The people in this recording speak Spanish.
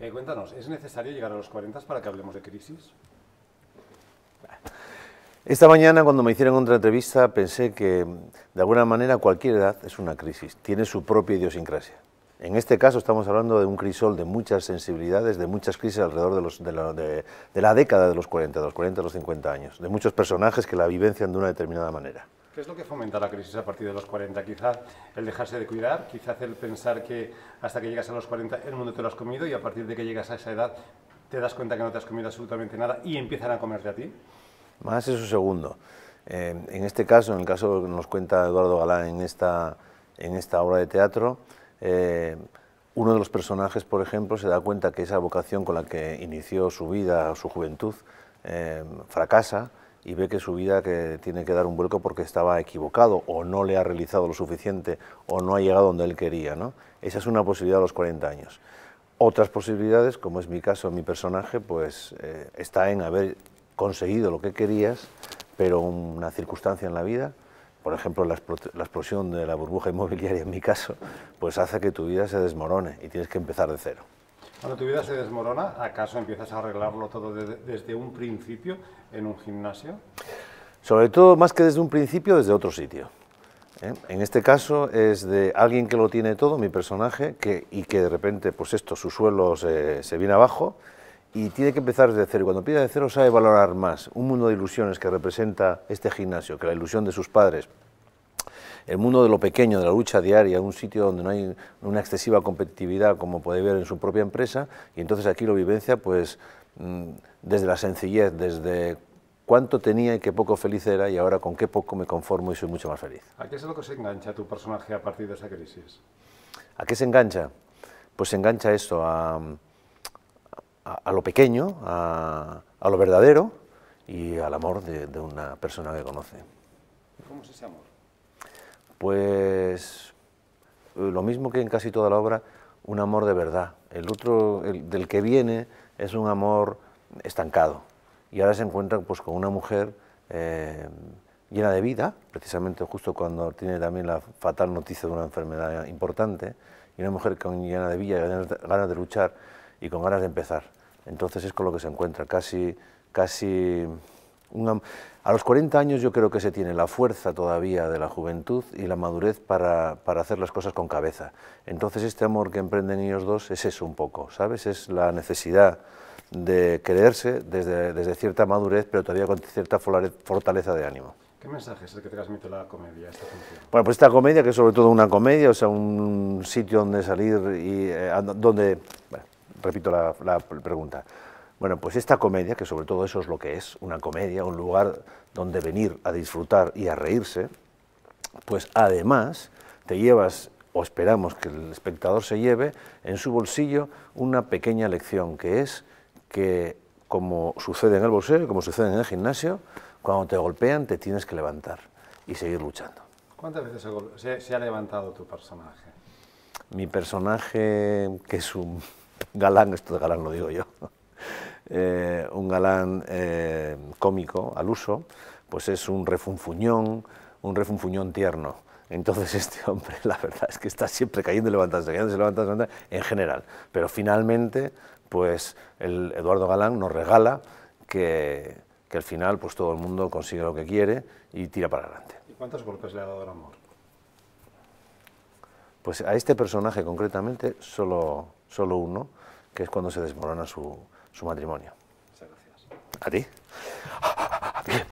Eh, cuéntanos, ¿es necesario llegar a los 40 para que hablemos de crisis? Esta mañana cuando me hicieron otra entrevista pensé que de alguna manera cualquier edad es una crisis, tiene su propia idiosincrasia. En este caso estamos hablando de un crisol de muchas sensibilidades, de muchas crisis alrededor de, la, de la década de los 40, de los 40 a los 50 años, de muchos personajes que la vivencian de una determinada manera. ¿Qué es lo que fomenta la crisis a partir de los 40? Quizá el dejarse de cuidar, quizás el pensar que hasta que llegas a los 40 el mundo te lo has comido y a partir de que llegas a esa edad te das cuenta que no te has comido absolutamente nada y empiezan a comerse a ti. Más eso segundo. Eh, en este caso, en el caso que nos cuenta Eduardo Galán en esta, obra de teatro, eh, uno de los personajes, por ejemplo, se da cuenta que esa vocación con la que inició su vida, su juventud, eh, fracasa y ve que su vida que tiene que dar un vuelco porque estaba equivocado o no le ha realizado lo suficiente o no ha llegado donde él quería. ¿no? Esa es una posibilidad a los 40 años. Otras posibilidades, como es mi caso, mi personaje, pues eh, está en haber conseguido lo que querías, pero una circunstancia en la vida, por ejemplo la, explosión de la burbuja inmobiliaria en mi caso, pues hace que tu vida se desmorone y tienes que empezar de cero. Cuando tu vida se desmorona, ¿acaso empiezas a arreglarlo todo desde un principio en un gimnasio? Sobre todo, más que desde un principio, desde otro sitio. ¿eh? En este caso es de alguien que lo tiene todo, mi personaje, y que de repente, pues esto, su suelo se, viene abajo y tiene que empezar desde cero. Y cuando empieza de cero sabe valorar más un mundo de ilusiones que representa este gimnasio, que la ilusión de sus padres, el mundo de lo pequeño, de la lucha diaria, un sitio donde no hay una excesiva competitividad como puede ver en su propia empresa, y entonces aquí lo vivencia pues mm, desde la sencillez, desde cuánto tenía y qué poco feliz era y ahora con qué poco me conformo y soy mucho más feliz. ¿A qué es lo que se engancha tu personaje a partir de esa crisis? ¿A qué se engancha? Pues se engancha esto, a, lo pequeño, a, lo verdadero y al amor de, de una persona que conoce. ¿Cómo es ese amor? Pues eh, lo mismo que en casi toda la obra, un amor de verdad. El otro, del que viene, es un amor estancado. Y ahora se encuentra pues, con una mujer eh, llena de vida, precisamente justo cuando tiene también la fatal noticia de una enfermedad importante, y una mujer llena de vida, y ganas de luchar y con ganas de empezar. Entonces es con lo que se encuentra, casi, casi a los 40 años yo creo que se tiene la fuerza todavía de la juventud y la madurez para, para, hacer las cosas con cabeza. Entonces este amor que emprenden ellos dos es eso un poco, ¿sabes? Es la necesidad de creerse desde, desde cierta madurez, pero todavía con cierta fortaleza de ánimo. ¿Qué mensaje es el que transmite la comedia? Esta función? Bueno, pues esta comedia, que es sobre todo una comedia, o sea, un sitio donde salir y eh, donde... Bueno, repito la pregunta. Bueno, pues esta comedia, que sobre todo eso es lo que es, una comedia, un lugar donde venir a disfrutar y a reírse, pues además te llevas o esperamos que el espectador se lleve en su bolsillo una pequeña lección, que es que como sucede en el boxeo como sucede en el gimnasio, cuando te golpean te tienes que levantar y seguir luchando. ¿Cuántas veces se ha levantado tu personaje? Mi personaje, que es un galán, esto de galán lo digo yo, eh, un galán eh, cómico al uso, pues es un refunfuñón, un refunfuñón tierno. Entonces este hombre, la verdad es que está siempre cayendo y levantándose, cayendo y levantándose, en general. Pero finalmente, pues el Eduardo Galán nos regala que, al final pues todo el mundo consigue lo que quiere y tira para adelante. ¿Y cuántos golpes le ha dado el amor? Pues a este personaje concretamente solo, solo uno, que es cuando se desmorona su, su matrimonio. Muchas gracias. A ti. Bien.